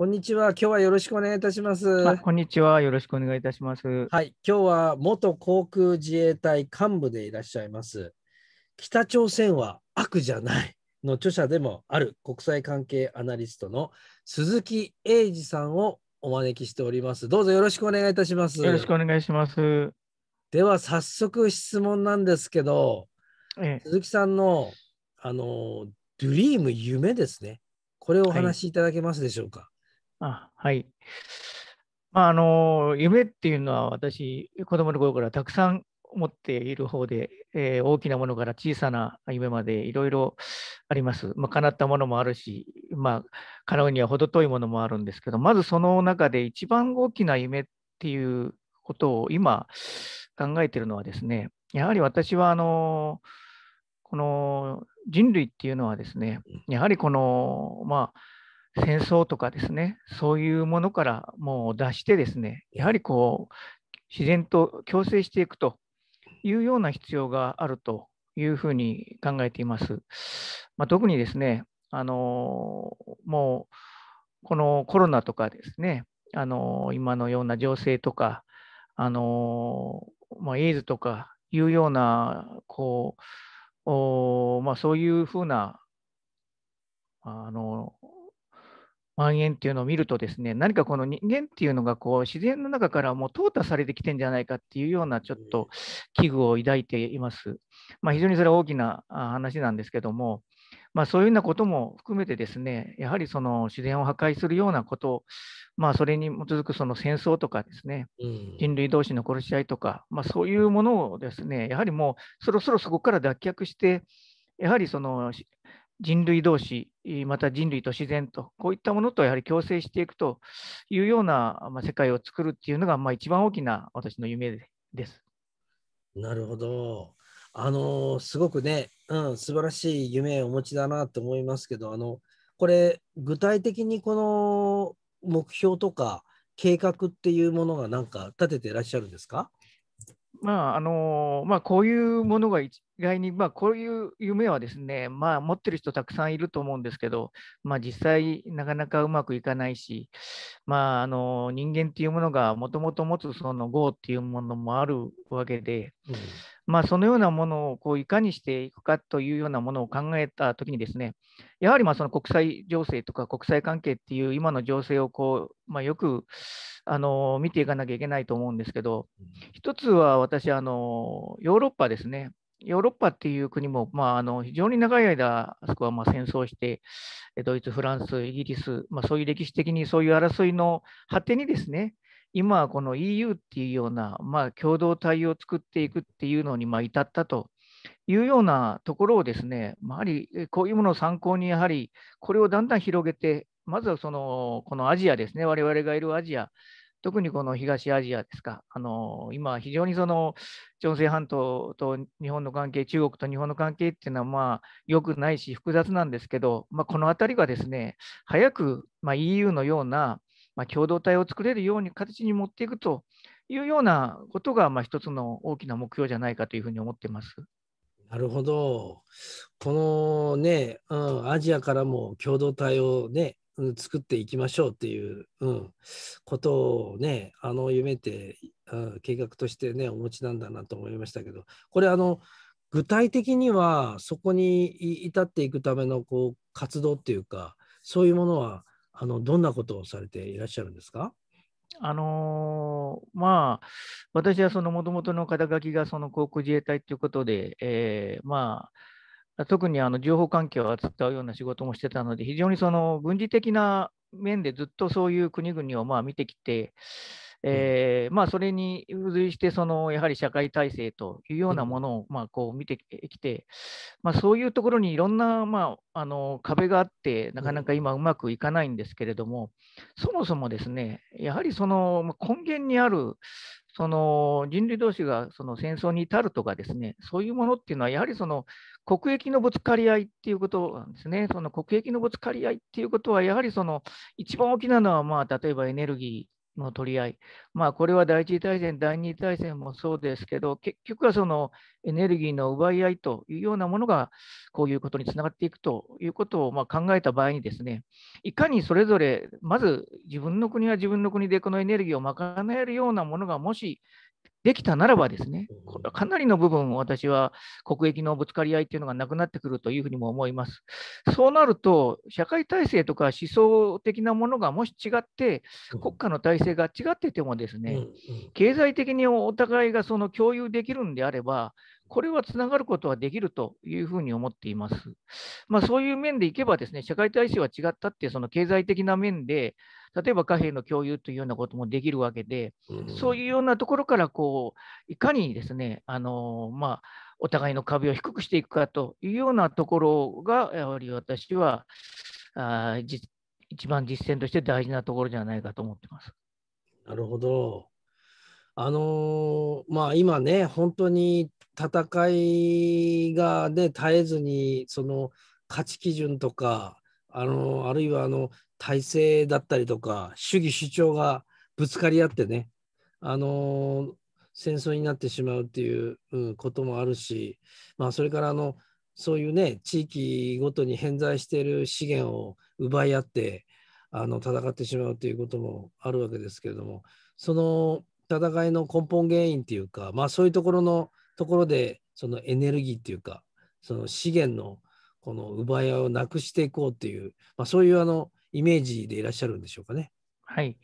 こんにちは。今日はよろしくお願いいたします。こんにちは。よろしくお願いいたします。はい。今日は元航空自衛隊幹部でいらっしゃいます。北朝鮮は悪じゃないの著者でもある国際関係アナリストの鈴木英二さんをお招きしております。どうぞよろしくお願いいたします。よろしくお願いします。では早速質問なんですけど、ええ、鈴木さんのあのドリーム夢ですね。これをお話しいただけますでしょうか。はいあはい。まあ、あの夢っていうのは私、子供の頃からたくさん持っている方で、えー、大きなものから小さな夢までいろいろあります。まあ、叶ったものもあるし、まあ、叶うには程遠いものもあるんですけど、まずその中で一番大きな夢っていうことを今考えているのはですね、やはり私はあのこの人類っていうのはですね、やはりこの、まあ、戦争とかですねそういうものからもう脱してですねやはりこう自然と共生していくというような必要があるというふうに考えています。まあ、特にですねあのもうこのコロナとかですねあの今のような情勢とかあの、まあ、エイズとかいうようなこうお、まあ、そういうふうなあの蔓延っていうのを見るとですね何かこの人間っていうのがこう自然の中からもう淘汰されてきてんじゃないかっていうようなちょっと危惧を抱いています。まあ、非常にそれは大きな話なんですけども、まあ、そういうようなことも含めてですねやはりその自然を破壊するようなことまあ、それに基づくその戦争とかですね、人類同士の殺し合いとか、まあ、そういうものをですねやはりもうそろそろそこから脱却してやはりその人類同士、また人類と自然と、こういったものとやはり共生していくというような、まあ、世界を作るっていうのが、まあ、一番大きな私の夢です。なるほど。あのすごくね、うん、素晴らしい夢をお持ちだなと思いますけど、あのこれ、具体的にこの目標とか計画っていうものが、なんか立てていらっしゃるんですかまああのまあ、こういうものが外に、まあ、こういう夢はですね、まあ、持ってる人たくさんいると思うんですけど、まあ、実際、なかなかうまくいかないし、まあ、あの人間っていうものがもともと持つその業っていうものもあるわけで、うん、まあ、そのようなものをこういかにしていくかというようなものを考えたときにですね、やはりまあその国際情勢とか国際関係っていう今の情勢をこう、まあ、よくあの見ていかなきゃいけないと思うんですけど、一つは私あの、ヨーロッパですね。ヨーロッパっていう国も、まあ、あの非常に長い間、あそこはま戦争して、ドイツ、フランス、イギリス、まあ、そういう歴史的にそういう争いの果てにですね、今はこの EU っていうような、まあ、共同体を作っていくっていうのにま至ったというようなところをですね、やはりこういうものを参考に、やはりこれをだんだん広げて、まずはそのこのアジアですね、我々がいるアジア特にこの東アジアですか、あの今、非常にその朝鮮半島と日本の関係、中国と日本の関係っていうのは、まあ、よくないし、複雑なんですけど、まあ、この辺りがですね、早く、まあ、EU のような、まあ、共同体を作れるように形に持っていくというようなことが、まあ、一つの大きな目標じゃないかというふうに思ってます。なるほど。このね、うん、アジアからも共同体をね、作っていきましょうっていう、うん、ことをねあの夢って、うん、計画としてねお持ちなんだなと思いましたけどこれあの具体的にはそこに至っていくためのこう活動っていうかそういうものはあのどんなことをされていらっしゃるんですかあのー、まあ、私はそのもともとの肩書きがその航空自衛隊ということで、えー、まあ、特にあの情報関係を扱うような仕事もしてたので、非常にその軍事的な面でずっとそういう国々をまあ見てきて、えーまあ、それに付随してその、やはり社会体制というようなものをまあこう見てきて、まあ、そういうところにいろんなまああの壁があって、なかなか今、うまくいかないんですけれども、そもそもですね、やはりその根源にあるその人類同士がその戦争に至るとかですね、そういうものっていうのは、やはりその国益のぶつかり合いっていうことなんですね。その国益のぶつかり合いっていうことは、やはりその一番大きなのは、まあ、例えばエネルギーの取り合い、まあ、これは第一次大戦、第二次大戦もそうですけど、結局はそのエネルギーの奪い合いというようなものが、こういうことにつながっていくということをま考えた場合にですね、いかにそれぞれ、まず自分の国は自分の国でこのエネルギーを賄えるようなものが、もしできたならばですね、これはかなりの部分、私は国益のぶつかり合いというのがなくなってくるというふうにも思います。そうなると、社会体制とか思想的なものがもし違って、国家の体制が違っててもですね、経済的にお互いがその共有できるんであれば、これはつながることはできるというふうに思っています。まあ、そういう面でいけば、ですね社会体制は違ったって、その経済的な面で、例えば貨幣の共有というようなこともできるわけで、そういうようなところからこう、いかにですね、あのまあ、お互いの壁を低くしていくかというようなところが、やはり私はあ一番実践として大事なところじゃないかと思ってます。なるほど。あのー、まあ今ね、本当に戦いがね絶えずにその価値基準とかあのあるいはあの体制だったりとか主義主張がぶつかり合ってねあの戦争になってしまうっていう、こともあるし、まあ、それからあのそういうね地域ごとに偏在している資源を奪い合ってあの戦ってしまうということもあるわけですけれどもその戦いの根本原因っていうか、まあ、そういうところのところでそのエネルギーっていうかその資源のこの奪い合いをなくしていこうっていう、まあ、そういうあのイメージでいらっしゃるんでしょうかね。はい、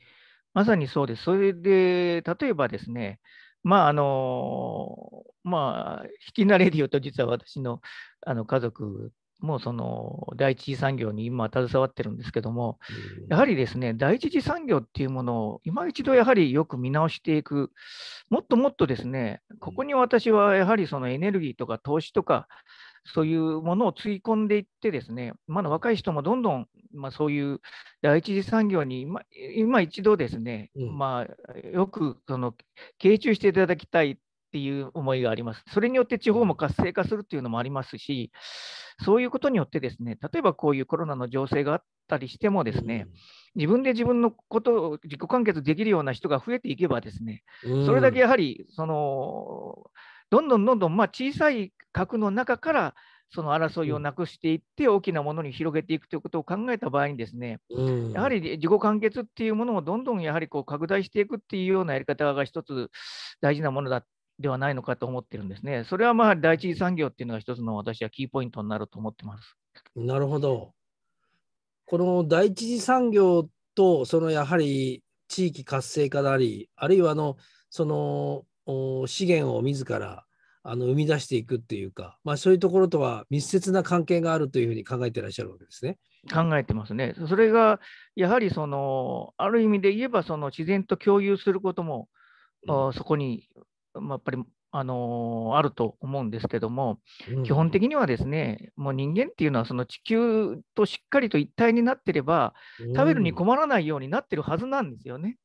まさにそうです。それで例えばですね、まああのまあ、引き慣れデよ。と実は私のあの家族もうその第一次産業に今携わってるんですけども、やはりですね第一次産業っていうものを今一度やはりよく見直していくもっともっとですねここに私はやはりそのエネルギーとか投資とかそういうものをつぎ込んでいってですねまだ若い人もどんどん、まあ、そういう第一次産業に今今一度ですね、まあ、よくその傾注していただきたいっていう思いがあります。それによって地方も活性化するというのもありますし、そういうことによってですね、例えばこういうコロナの情勢があったりしてもですね、自分で自分のことを自己完結できるような人が増えていけばですね、それだけやはりそのどんどんどんどんまあ小さい核の中からその争いをなくしていって、大きなものに広げていくということを考えた場合にですね、やはり自己完結っていうものをどんどんやはりこう拡大していくっていうようなやり方が一つ大事なものだではないのかと思ってるんですね。それはまあ第一次産業っていうのが一つの私はキーポイントになると思ってます。なるほど。この第一次産業とそのやはり地域活性化であり、あるいはあのその資源を自らあの生み出していくっていうか、まあ、そういうところとは密接な関係があるというふうに考えてらっしゃるわけですね。考えてますね。それがやはりそのある意味で言えばその自然と共有することも、うん、そこにまあ、やっぱり、あのー、あると思うんですけども、うん、基本的にはですねもう人間っていうのはその地球としっかりと一体になってれば、食べるに困らないようになってるはずなんですよね。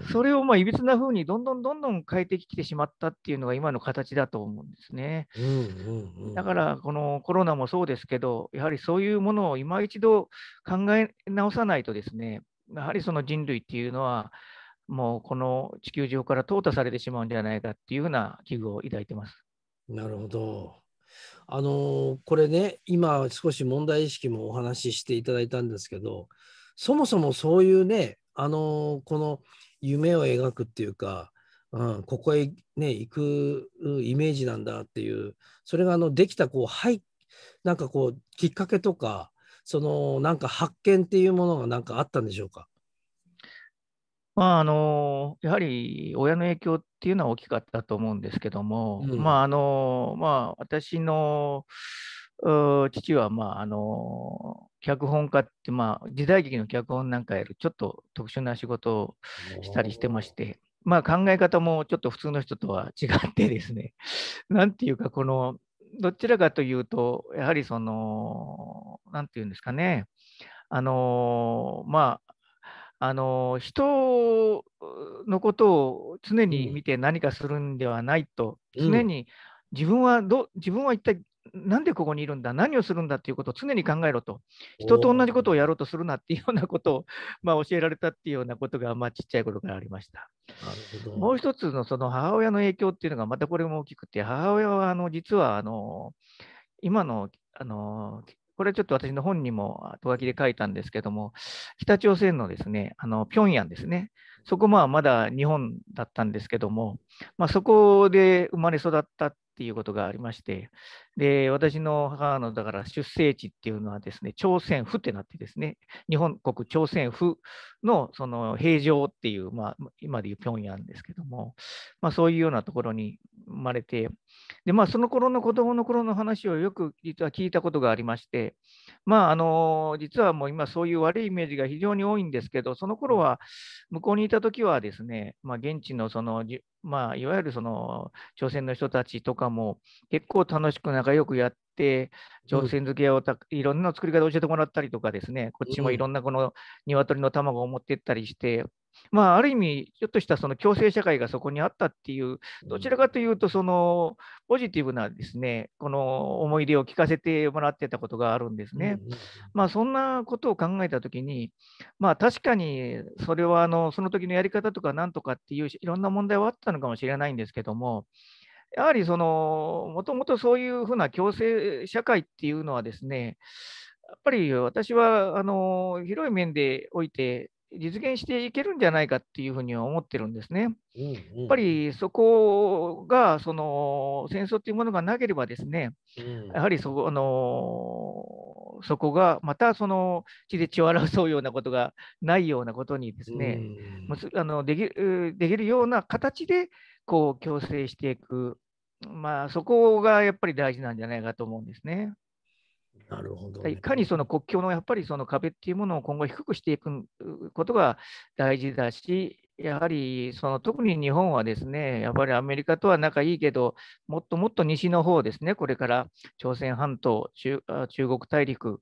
うん、それをまあいびつな風にどんどんどんどん変えてきてしまったっていうのが今の形だと思うんですね。だからこのコロナもそうですけどやはりそういうものを今一度考え直さないとですねやはりその人類っていうのはもうこの地球上から淘汰されてしまうんじゃないかっていうふうな危惧を抱いてます。なるほど。あのこれね今少し問題意識もお話ししていただいたんですけどそもそもそういうねあのこの夢を描くっていうか、うん、ここへ、ね、行くイメージなんだっていうそれがあのできたこう、はい、なんかこうきっかけとかそのなんか発見っていうものが何かあったんでしょうかまあ、あのやはり親の影響っていうのは大きかったと思うんですけども、うん、まああのまあ、私の父は、まあ、あの脚本家って、まあ、時代劇の脚本なんかやるちょっと特殊な仕事をしたりしてまして、まあ、考え方もちょっと普通の人とは違ってですね何 ていうかこのどちらかというとやはりその何て言うんですかねあのまあの人のことを常に見て何かするんではないと、うん、常に自分はど自分は一体なんでここにいるんだ、何をするんだということを常に考えろと、人と同じことをやろうとするなっていうようなことを、まあ、教えられたっていうようなことが、まあ、ちっちゃい頃からありました。もう一つのその母親の影響っていうのが、またこれも大きくて、母親はあの実はあの今のあのこれはちょっと私の本にもと書きで書いたんですけども、北朝鮮のですね、あの平壌ですね、そこままだ日本だったんですけども、まあ、そこで生まれ育ったっていうことがありまして、で私の母のだから出生地っていうのはですね、朝鮮府ってなってですね、日本国朝鮮府のその平城っていう、まあ、今でいう平壌ですけども、まあ、そういうようなところにまれて、でまあ、その頃の子どもの頃の話をよく実は聞いたことがありまして、まあ、あの実はもう今、そういう悪いイメージが非常に多いんですけど、その頃は向こうにいた時はですね、まあ、現地のその、まあ、いわゆるその朝鮮の人たちとかも結構楽しく仲良くやって、朝鮮漬けをた、いろんな作り方を教えてもらったりとかですね、こっちもいろんなこの鶏の卵を持ってったりして、まあ、ある意味、ちょっとしたその共生社会がそこにあったっていう、どちらかというと、そのポジティブなですね、この思い出を聞かせてもらってたことがあるんですね。まあ、そんなことを考えたときに、まあ、確かにそれはあのその時のやり方とかなんとかっていう、いろんな問題はあったのかもしれないんですけども、やはりその、もともとそういうふうな共生社会っていうのはですね、やっぱり私はあの広い面でおいて実現していけるんじゃないかっていうふうには思ってるんですね。やっぱりそこがその戦争というものがなければですね、やはりそこあのそこがまたその血で血を争うようなことがないようなことにですね、あのできできるような形でこう共生していく、まあ、そこがやっぱり大事なんじゃないかと思うんですね。なるほど、ね、いかにその国境のやっぱりその壁っていうものを今後低くしていくことが大事だし、やはりその特に日本はですね、やっぱりアメリカとは仲いいけど、もっともっと西の方ですね、これから朝鮮半島、中国大陸、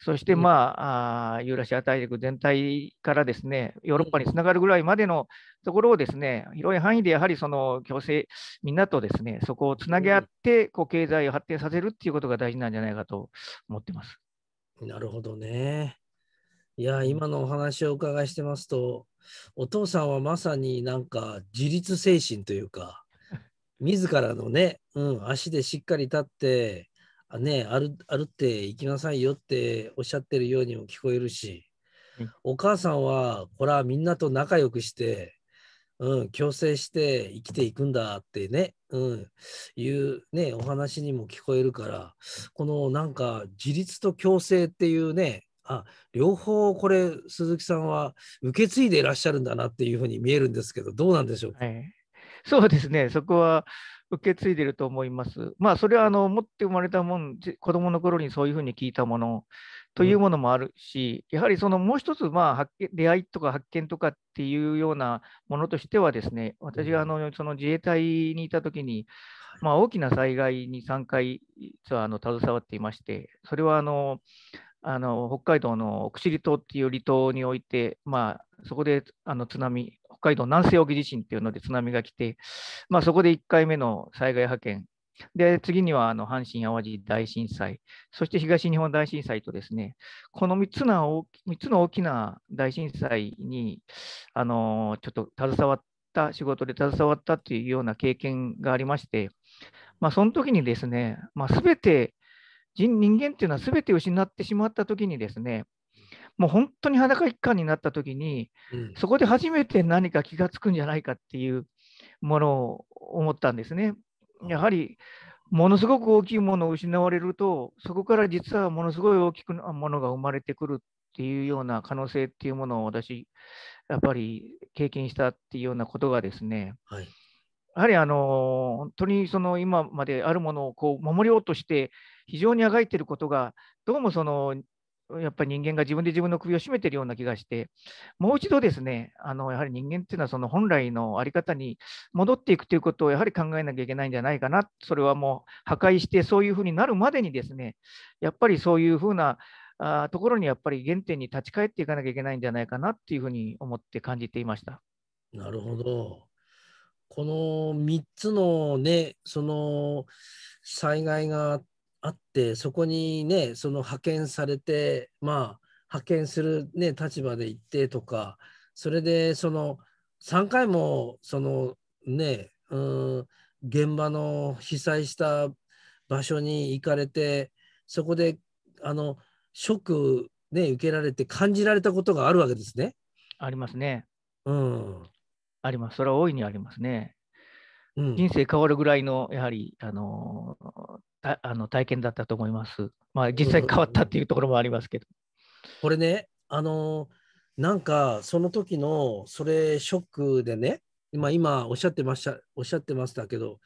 そして、まあ、ユーラシア大陸全体からですね、ヨーロッパにつながるぐらいまでのところをですね、広い範囲でやはりその共生、みんなとですね、そこをつなげ合って、こう経済を発展させるっていうことが大事なんじゃないかと思ってます。なるほどね。いや、今のお話をお伺いしてますと、お父さんはまさになんか自立精神というか、自らのね、うん、足でしっかり立って、あね、歩歩って行きなさいよっておっしゃってるようにも聞こえるし、お母さんは、これはみんなと仲良くして、うん、共生して生きていくんだってね、うん、いうね、お話にも聞こえるから、このなんか自立と共生っていうね、あ両方これ鈴木さんは受け継いでいらっしゃるんだなっていうふうに見えるんですけどどうなんでしょうか、はい、そうですねそこは受け継いでると思います。まあそれはあの持って生まれたもん子どもの頃にそういうふうに聞いたものというものもあるし、うん、やはりそのもう一つまあ発見出会いとか発見とかっていうようなものとしてはですね私があのその自衛隊にいた時に、まあ、大きな災害に3回実はあの携わっていましてそれはあのあの北海道の奥尻島っていう離島において、まあ、そこであの津波、北海道南西沖地震っていうので津波が来て、まあ、そこで1回目の災害派遣、で次にはあの阪神・淡路大震災、そして東日本大震災とですね、この3つの大 ,3 つの大きな大震災にあのちょっと携わった仕事で携わったというような経験がありまして、まあ、その時にですね、まあ、全て人人間っていうのは全て失ってしまった時にですねもう本当に裸一貫になった時に、うん、そこで初めて何か気が付くんじゃないかっていうものを思ったんですね。やはりものすごく大きいものを失われるとそこから実はものすごい大きくなものが生まれてくるっていうような可能性っていうものを私やっぱり経験したっていうようなことがですね、はい、やはりあの本当にその今まであるものをこう守りようとして非常にあがいていることが、どうもそのやっぱり人間が自分で自分の首を絞めているような気がして、もう一度ですね、あのやはり人間っていうのはその本来の在り方に戻っていくということをやはり考えなきゃいけないんじゃないかな、それはもう破壊してそういうふうになるまでにですね、やっぱりそういうふうなあところにやっぱり原点に立ち返っていかなきゃいけないんじゃないかなっていうふうに思って感じていました。なるほど。この3つのね、その災害があっあってそこにねその派遣されてまあ派遣する、ね、立場で行ってとかそれでその3回もそのねうん現場の被災した場所に行かれてそこであのショック、ね、受けられて感じられたことがあるわけですね。ありますね。うん、あります。それは大いにありますね。うん、人生変わるぐらいの、やはり、あのー、あの体験だったと思います。まあ、実際変わったっていうところもありますけど。これね、あのなんか、その時の、それ、ショックでね、今、今、おっしゃってました、おっしゃってましたけど、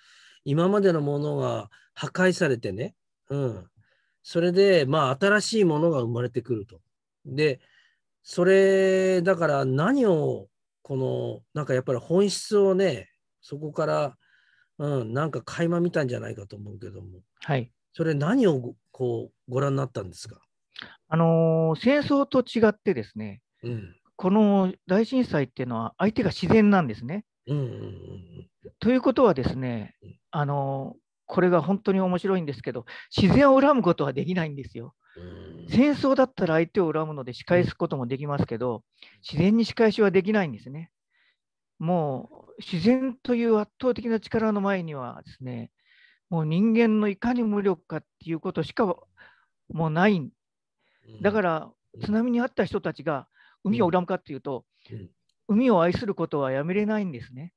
今までのものが破壊されてね、うん。それで、まあ、新しいものが生まれてくると。で、それ、だから何を、この、なんかやっぱり本質をね、そこから、うん、なんか垣間見たんじゃないかと思うけども、はい、それ何をこうご覧になったんですか、あのー、戦争と違ってですね、うん、この大震災っていうのは相手が自然なんですね。うんうんうん、ということはですね、あのー、これが本当に面白いんですけど自然を恨むことはできないんですよ。戦争だったら相手を恨むので仕返すこともできますけど自然に仕返しはできないんですね。もう自然という圧倒的な力の前にはですね、もう人間のいかに無力かっていうことしかもうない。だから津波にあった人たちが海を恨むかっていうと、海を愛することはやめれないんですね。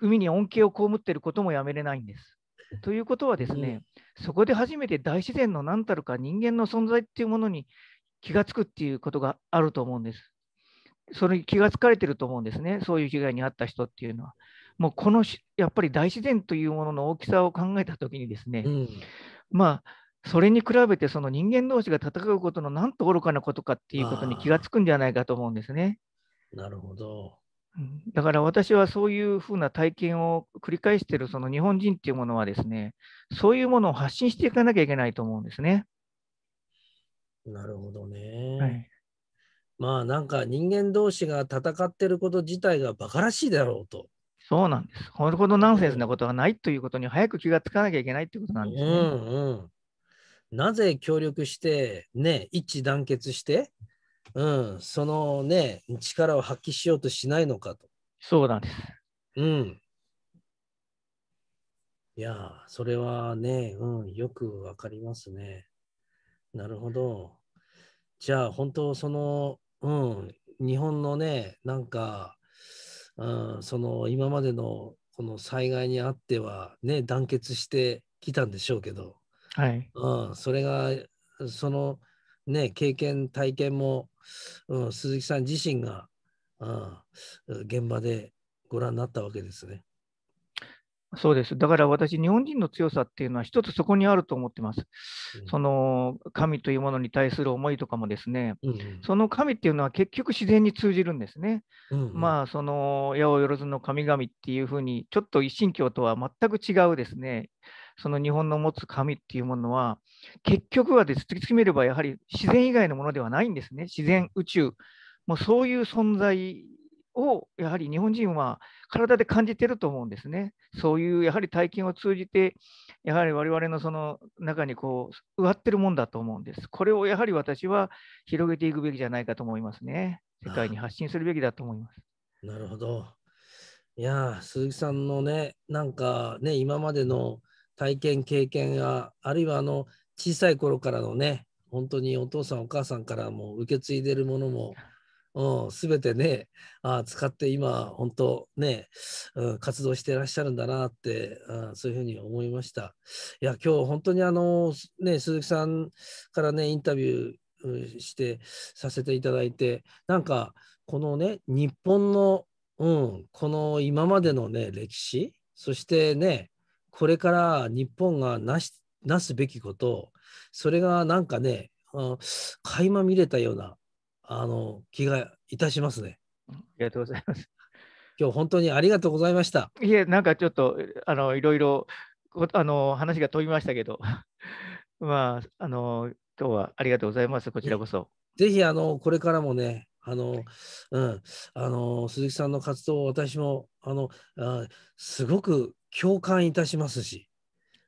海に恩恵を被っていることもやめれないんです。ということはですね、うん、そこで初めて大自然の何たるか人間の存在っていうものに気が付くっていうことがあると思うんです。それ気がつかれてると思うんですね、そういう被害に遭った人っていうのは。もうこのやっぱり大自然というものの大きさを考えたときにですね、うん、まあそれに比べてその人間同士が戦うことのなんと愚かなことかっていうことに気がつくんじゃないかと思うんですね。なるほど。だから私はそういうふうな体験を繰り返しているその日本人っていうものはですね、そういうものを発信していかなきゃいけないと思うんですね。なるほどね。はいまあなんか人間同士が戦ってること自体が馬鹿らしいだろうと。そうなんです。これほどナンセンスなことがないということに早く気がつかなきゃいけないということなんですね。うんうん、なぜ協力して、ね、一致団結して、うん、そのね、力を発揮しようとしないのかと。そうなんです。うん。いや、それはね、うん、よくわかりますね。なるほど。じゃあ、本当、その、うん、日本のね、なんか、うん、その今までのこの災害にあっては、ね、団結してきたんでしょうけど、はいうん、それが、その、ね、経験、体験も、うん、鈴木さん自身が、うん、現場でご覧になったわけですね。そうです。だから私、日本人の強さっていうのは、一つそこにあると思ってます。うん、その神というものに対する思いとかもですね、うん、その神っていうのは結局自然に通じるんですね。うん、まあ、その八百万の神々っていうふうに、ちょっと一神教とは全く違うですね、その日本の持つ神っていうものは、結局はです、突き詰めればやはり自然以外のものではないんですね、自然、宇宙、もうそういう存在をやはり日本人は体で感じてると思うんですね。そういうやはり体験を通じて、やはり我々のその中にこう、植わってるもんだと思うんです。これをやはり私は広げていくべきじゃないかと思いますね。世界に発信するべきだと思います。なるほど。いや鈴木さんのね、なんかね、今までの体験、経験や、あるいはあの小さい頃からのね、本当にお父さん、お母さんからも受け継いでるものもす、う、べ、てねあ使って今本当ね、うん、活動してらっしゃるんだなって、うん、そういうふうに思いました。いや今日本当にあのね鈴木さんからねインタビューしてさせていただいてなんかこのね日本の、うん、この今までのね歴史そしてねこれから日本がなしなすべきことそれがなんかね、うん、垣間見れたようなあの気がいたしますね。ありがとうございます。今日本当にありがとうございました。いえ、なんかちょっとあのいろいろあの話が飛びましたけど、まああの今日はありがとうございます。こちらこそ。ぜひあのこれからもね、あの、うん、あの鈴木さんの活動を私もあのあすごく共感いたしますし、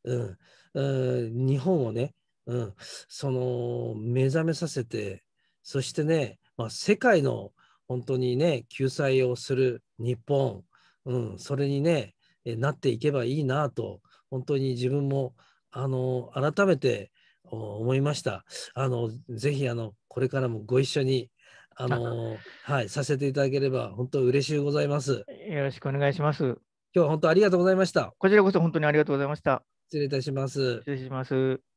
うん、うん、日本をね、うん、その目覚めさせてそしてね、まあ、世界の本当にね、救済をする日本、うん、それにね、なっていけばいいなと、本当に自分もあの改めて思いました。あのぜひあのこれからもご一緒にあの はいさせていただければ本当嬉しいございます。よろしくお願いします。今日は本当ありがとうございました。こちらこそ本当にありがとうございました。失礼いたします。失礼します。